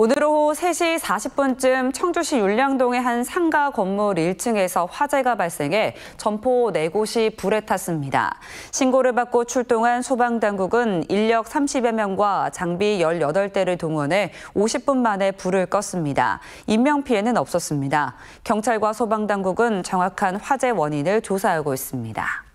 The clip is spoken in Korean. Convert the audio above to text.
오늘 오후 3시 40분쯤 청주시 율량동의 한 상가 건물 1층에서 화재가 발생해 점포 4곳이 불에 탔습니다. 신고를 받고 출동한 소방당국은 인력 30여 명과 장비 18대를 동원해 50분 만에 불을 껐습니다. 인명피해는 없었습니다. 경찰과 소방당국은 정확한 화재 원인을 조사하고 있습니다.